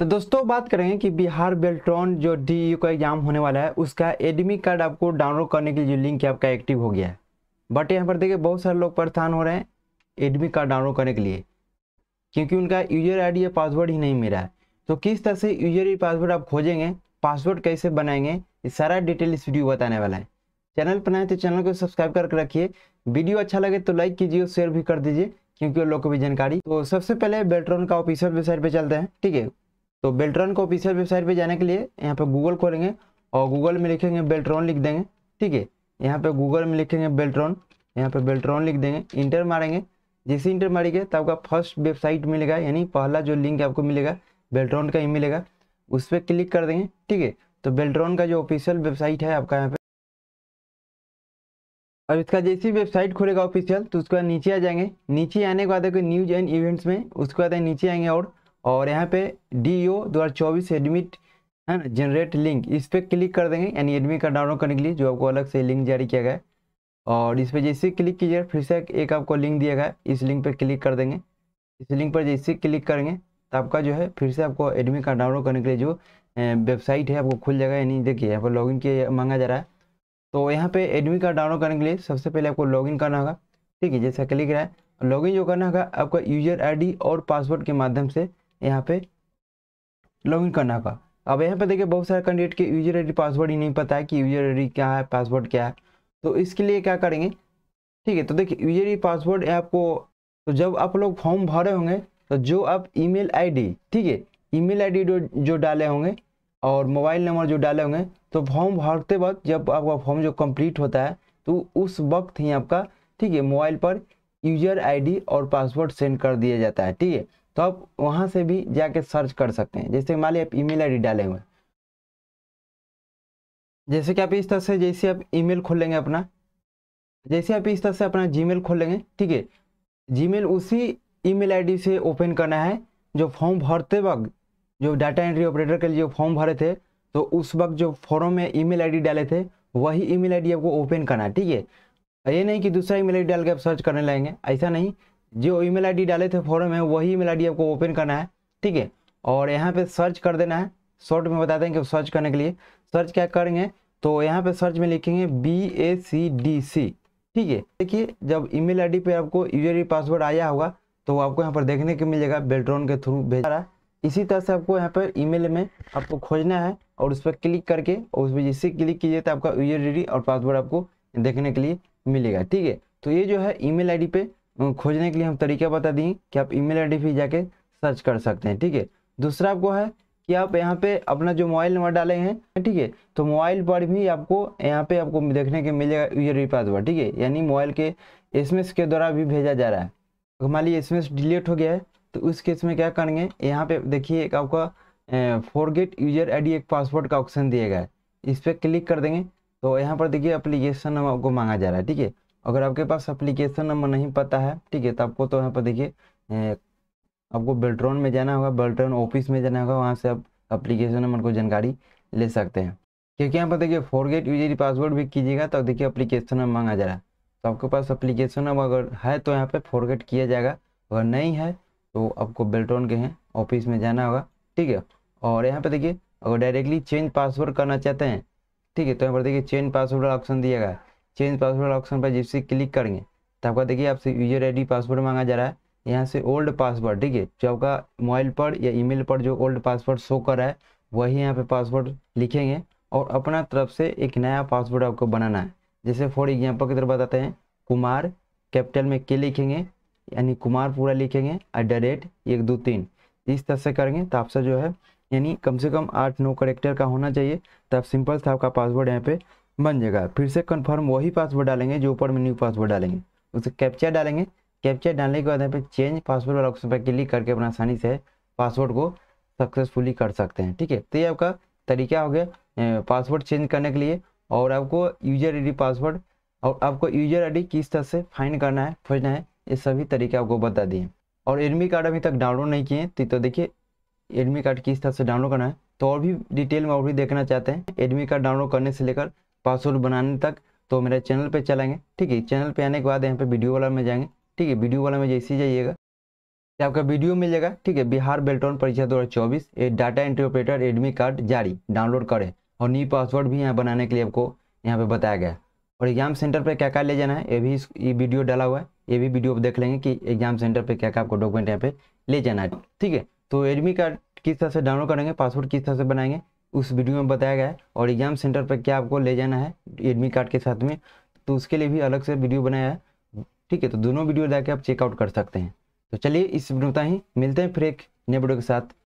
तो दोस्तों बात करेंगे कि बिहार बेल्ट्रॉन जो डी यू का एग्जाम होने वाला है उसका एडमी कार्ड आपको डाउनलोड करने के लिए जो लिंक है आपका एक्टिव हो गया है बट यहाँ पर देखिए बहुत सारे लोग परेशान हो रहे हैं एडमी कार्ड डाउनलोड करने के लिए क्योंकि उनका यूजर आईडी या पासवर्ड ही नहीं मिला है तो किस तरह से यूजर पासवर्ड आप खोजेंगे पासवर्ड कैसे बनाएंगे ये सारा डिटेल इस वीडियो बताने वाला है चैनल पर नए तो चैनल को सब्सक्राइब करके रखिए वीडियो अच्छा लगे तो लाइक कीजिए और शेयर भी कर दीजिए क्योंकि उन लोग को भी जानकारी तो सबसे पहले बेल्ट्रॉन का ऑफिसियल वेबसाइट पर चलते हैं ठीक है तो बेल्ट्रॉन को ऑफिशियल वेबसाइट पे जाने के लिए यहाँ पे गूगल खोलेंगे और गूगल में लिखेंगे बेल्ट्रॉन लिख देंगे ठीक है यहाँ पे गूगल में लिखेंगे बेल्ट्रॉन यहाँ पे बेल्ट्रॉन लिख देंगे इंटर मारेंगे जैसे इंटर मारेंगे तो आपका फर्स्ट वेबसाइट मिलेगा यानी पहला जो लिंक आपको मिलेगा बेल्ट्रॉन का ही मिलेगा उस पर क्लिक कर देंगे ठीक है तो बेल्ट्रॉन का जो ऑफिशियल वेबसाइट है आपका यहाँ पे अब इसका जैसी वेबसाइट खोलेगा ऑफिशियल तो उसके बाद नीचे आ जाएंगे नीचे आने के बाद न्यूज एंड इवेंट्स में उसके बाद नीचे आएंगे और और यहाँ पे डी ओ दो हज़ार चौबीस एडमिट है ना जनरेट लिंक इस पर क्लिक कर देंगे यानी एडमिट कार्ड डाउनलोड करने के लिए जो आपको अलग से लिंक जारी किया गया है और इस पर जैसे क्लिक कीजिए फिर से एक आपको लिंक दिया गया है इस लिंक पर क्लिक कर देंगे इस लिंक पर जैसे क्लिक करेंगे तो आपका जो है फिर से आपको एडमिट कार्ड डाउनलोड करने के लिए जो वेबसाइट है आपको खुल जाएगा यानी देखिए यहाँ पर लॉगिन किया मांगा जा रहा है तो यहाँ पे एडमिट कार्ड डाउनलोड करने के लिए सबसे पहले आपको लॉगिन करना होगा ठीक है जैसा क्लिक रहा है लॉगिन जो करना होगा आपका यूजर आईडी और पासवर्ड के माध्यम से यहाँ पे लॉगिन करना का अब यहाँ पे देखिए बहुत सारे कैंडिडेट के यूजर आई पासवर्ड ही नहीं पता है कि यूजर आई क्या है पासवर्ड क्या है तो इसके लिए क्या करेंगे ठीक है तो देखिए यूजर आई पासवर्ड आपको तो जब आप लोग फॉर्म भरे होंगे तो जो आप ईमेल आईडी ठीक है ईमेल आईडी जो जो डाले होंगे और मोबाइल नंबर जो डाले होंगे तो फॉर्म भरते वक्त जब आपका फॉर्म जो कम्प्लीट होता है तो उस वक्त ही आपका ठीक है मोबाइल पर यूजर आईडी और पासवर्ड सेंड कर दिया जाता है ठीक है तो आप वहाँ से भी जाके सर्च कर सकते हैं जैसे मान ली आप ईमेल आईडी डालेंगे जैसे कि आप इस तरह से जैसे आप ईमेल खोलेंगे अपना जैसे आप इस तरह से अपना जीमेल खोलेंगे ठीक है जीमेल उसी ईमेल आईडी से ओपन करना है जो फॉर्म भरते वक्त जो डाटा एंट्री ऑपरेटर के लिए फॉर्म भरे थे तो उस वक्त जो फॉर्म में ईमेल आईडी डाले थे वही ईमेल आईडी आपको ओपन करना है ठीक है ये नहीं कि दूसरा ईमेल आईडी डाल के आप सर्च करने लगेंगे ऐसा नहीं जो ईमेल आईडी डाले थे फॉरम में वही ईमेल आईडी आपको ओपन करना है ठीक है और यहाँ पे सर्च कर देना है शॉर्ट में बता दें कि सर्च करने के लिए सर्च क्या करेंगे तो यहाँ पे सर्च में लिखेंगे बी ए सी डी सी ठीक है देखिए जब ईमेल आईडी पे आपको यूजर पासवर्ड आया होगा तो आपको यहाँ पर देखने को मिलेगा बेल्ट्रॉन के थ्रू भेजा रहा है इसी तरह से आपको यहाँ पर ईमेल में आपको खोजना है और उस पर क्लिक करके और उस पर जिससे क्लिक कीजिए तो आपका यूजर आई और पासवर्ड आपको देखने के लिए मिलेगा ठीक है तो ये जो है ईमेल आईडी पे खोजने के लिए हम तरीका बता दिए कि आप ईमेल आईडी भी जाके सर्च कर सकते हैं ठीक है दूसरा आपको है कि आप यहाँ पे अपना जो मोबाइल नंबर डाले हैं ठीक है तो मोबाइल पर भी आपको यहाँ पे आपको देखने के मिलेगा यूजर पासवर्ड ठीक है यानी मोबाइल के एसएमएस के द्वारा भी भेजा जा रहा है मान ली एस डिलीट हो गया है तो उस केस में क्या करेंगे यहाँ पे देखिए एक आपका फोरगेट यूजर आई एक पासवर्ड का ऑप्शन दिया गया है इस पर क्लिक कर देंगे तो यहाँ पर देखिए अप्लीकेशन आपको मांगा जा रहा है ठीक है अगर आपके पास अप्लीकेशन नंबर नहीं पता है ठीक है तो आपको तो यहाँ पर देखिए आपको बेल्ट्रॉन में जाना होगा बेल्ट्रॉन ऑफिस में जाना होगा वहाँ से आप अप्लीकेशन नंबर को जानकारी ले सकते हैं क्योंकि यहाँ पर देखिए फॉरगेट यूजरी पासवर्ड भी कीजिएगा तो देखिए अप्लीकेशन नंबर मांगा जा रहा है तो आपके पास अप्लीकेशन नंबर अगर है तो यहाँ पर फॉरगेट किया जाएगा अगर नहीं है तो आपको बेल्ट्रॉन के हैं ऑफिस में जाना होगा ठीक है और यहाँ पर देखिए अगर डायरेक्टली चेंज पासवर्ड करना चाहते हैं ठीक है तो यहाँ पर देखिए चेंज पासवर्ड ऑप्शन दिया गया है चेंज पासवर्ड ऑप्शन पर जिससे क्लिक करेंगे तो आपका देखिए आपसे यूजर आईडी पासवर्ड मांगा जा रहा है यहाँ से ओल्ड पासवर्ड ठीक है जो आपका मोबाइल पर या ईमेल पर जो ओल्ड पासवर्ड शो कर रहा है वही यहाँ पे पासवर्ड लिखेंगे और अपना तरफ से एक नया पासवर्ड आपको बनाना है जैसे फॉर एग्जाम्पल की तरफ बताते हैं कुमार कैपिटल में के लिखेंगे यानी कुमार पूरा लिखेंगे एट द रेट एक दो तीन इस तरह से करेंगे तो आपसे जो है यानी कम से कम आठ नौ करेक्टर का होना चाहिए तो आप सिंपल था आपका पासवर्ड यहाँ पे बन जाएगा फिर से कन्फर्म वही पासवर्ड डालेंगे जो ऊपर में न्यू पासवर्ड डालेंगे उसे कैप्चर डालेंगे कैप्चर डालने के बाद यहाँ पे चेंज पासवर्ड वाला ऑप्शन पर क्लिक करके अपना आसानी से पासवर्ड को सक्सेसफुली कर सकते हैं ठीक है तो ये आपका तरीका हो गया पासवर्ड चेंज करने के लिए और आपको यूजर आई पासवर्ड और आपको यूजर आई किस तरह से फाइन करना है खोजना है ये सभी तरीके आपको बता दिए और एडमी कार्ड अभी तक डाउनलोड नहीं किए तो, तो देखिए एडमी कार्ड किस तरह से डाउनलोड करना है तो और भी डिटेल में और भी देखना चाहते हैं एडमी कार्ड डाउनलोड करने से लेकर पासवर्ड बनाने तक तो मेरे चैनल पे चलाएंगे ठीक है चैनल पे आने के बाद यहाँ पे वीडियो वाला में जाएंगे ठीक है वीडियो वाला में जैसे ही जाइएगा आपका वीडियो मिल जाएगा ठीक है बिहार बेल्टॉन परीक्षा दो हज़ार चौबीस ए data entry operator admit card जारी डाउनलोड करें और न्यू पासवर्ड भी यहाँ बनाने के लिए आपको यहाँ पर बताया गया और एग्जाम सेंटर पर क्या क्या ले जाना है ये भी ये वीडियो डाला हुआ है ये भी वीडियो आप देख लेंगे कि एग्जाम सेंटर पर क्या क्या आपको डॉक्यूमेंट यहाँ पे ले जाना है ठीक है तो एडमी कार्ड किस तरह से डाउनलोड करेंगे पासवर्ड किस तरह से बनाएंगे उस वीडियो में बताया गया है और एग्जाम सेंटर पर क्या आपको ले जाना है एडमिट कार्ड के साथ में तो उसके लिए भी अलग से वीडियो बनाया है ठीक है तो दोनों वीडियो जाके आप चेकआउट कर सकते हैं तो चलिए इस वीडियो में ही मिलते हैं फिर एक नए वीडियो के साथ